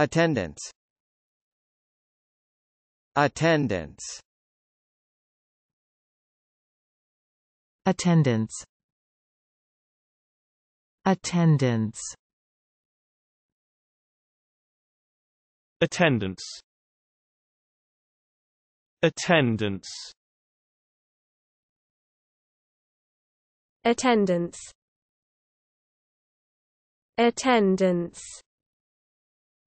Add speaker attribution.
Speaker 1: Attendance Attendance Attendance Attendance Attendance Attendance Attendance Attendance